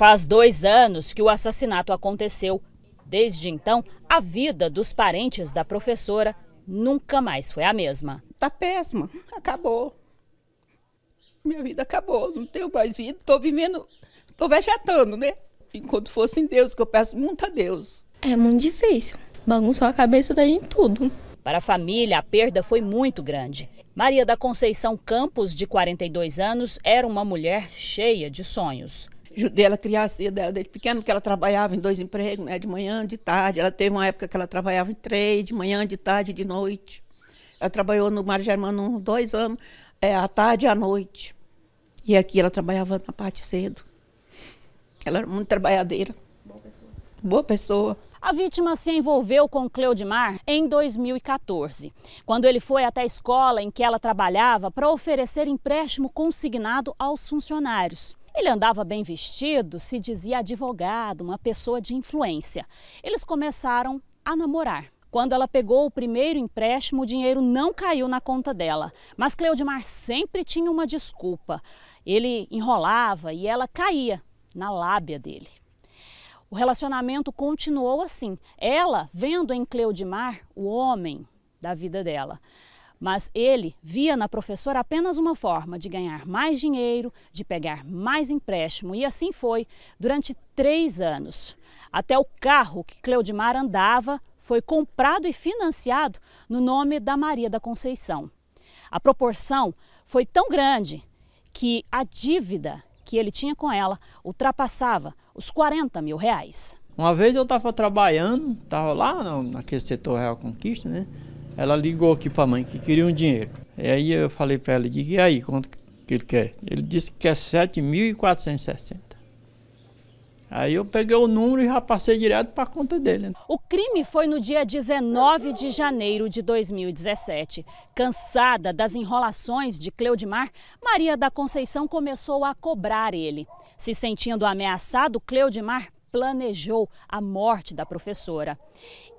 Faz dois anos que o assassinato aconteceu. Desde então, a vida dos parentes da professora nunca mais foi a mesma. Tá péssima, acabou. Minha vida acabou, não tenho mais vida, estou vivendo, estou vegetando, né? Enquanto fosse em Deus, que eu peço muito a Deus. É muito difícil, bagunçou a cabeça da gente tudo. Para a família, a perda foi muito grande. Maria da Conceição Campos, de 42 anos, era uma mulher cheia de sonhos dela criasse dela desde pequena, porque ela trabalhava em dois empregos, né, de manhã, de tarde. Ela teve uma época que ela trabalhava em três, de manhã, de tarde, de noite. Ela trabalhou no Mário Germano dois anos, é, à tarde e à noite. E aqui ela trabalhava na parte cedo. Ela era muito trabalhadeira. Boa pessoa. Boa pessoa. A vítima se envolveu com Cleudimar em 2014, quando ele foi até a escola em que ela trabalhava para oferecer empréstimo consignado aos funcionários. Ele andava bem vestido, se dizia advogado, uma pessoa de influência. Eles começaram a namorar. Quando ela pegou o primeiro empréstimo, o dinheiro não caiu na conta dela. Mas Cleudemar sempre tinha uma desculpa. Ele enrolava e ela caía na lábia dele. O relacionamento continuou assim. Ela vendo em Cleudemar o homem da vida dela. Mas ele via na professora apenas uma forma de ganhar mais dinheiro, de pegar mais empréstimo. E assim foi durante três anos. Até o carro que Cleudimar andava foi comprado e financiado no nome da Maria da Conceição. A proporção foi tão grande que a dívida que ele tinha com ela ultrapassava os 40 mil reais. Uma vez eu estava trabalhando, estava lá naquele setor Real Conquista, né? Ela ligou aqui para a mãe que queria um dinheiro. E aí eu falei para ela, e aí, quanto que ele quer? Ele disse que é quer 7.460. Aí eu peguei o número e já passei direto para a conta dele. Né? O crime foi no dia 19 de janeiro de 2017. Cansada das enrolações de Cleudimar, Maria da Conceição começou a cobrar ele. Se sentindo ameaçado, Cleudimar planejou a morte da professora.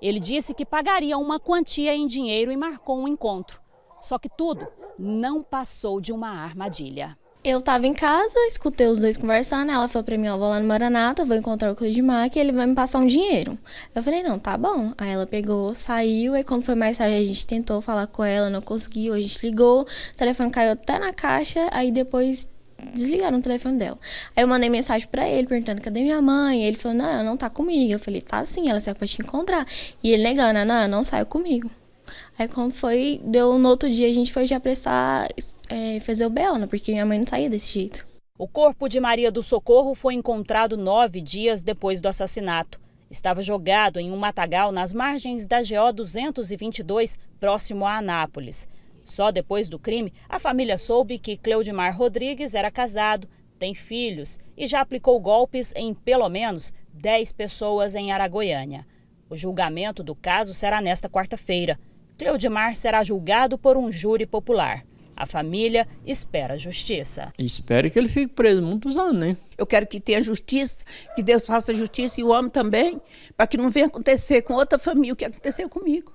Ele disse que pagaria uma quantia em dinheiro e marcou um encontro. Só que tudo não passou de uma armadilha. Eu estava em casa, escutei os dois conversando, ela falou para mim, ó, vou lá no Maranata, vou encontrar o Codimac e ele vai me passar um dinheiro. Eu falei, não, tá bom. Aí ela pegou, saiu, E quando foi mais tarde a gente tentou falar com ela, não conseguiu, a gente ligou, o telefone caiu até na caixa, aí depois desligaram o telefone dela. Aí eu mandei mensagem para ele, perguntando, cadê minha mãe? Ele falou, não, ela não tá comigo. Eu falei, tá sim, ela saiu pra te encontrar. E ele negando, não, ela não saiu comigo. Aí quando foi, deu no outro dia, a gente foi já prestar, é, fazer o Belna, né? porque minha mãe não saía desse jeito. O corpo de Maria do Socorro foi encontrado nove dias depois do assassinato. Estava jogado em um matagal nas margens da GO 222, próximo a Anápolis. Só depois do crime, a família soube que Cleudimar Rodrigues era casado, tem filhos e já aplicou golpes em pelo menos 10 pessoas em Aragoiânia. O julgamento do caso será nesta quarta-feira. Cleudimar será julgado por um júri popular. A família espera justiça. Espero que ele fique preso muitos anos, né? Eu quero que tenha justiça, que Deus faça justiça e o homem também, para que não venha acontecer com outra família o que aconteceu comigo.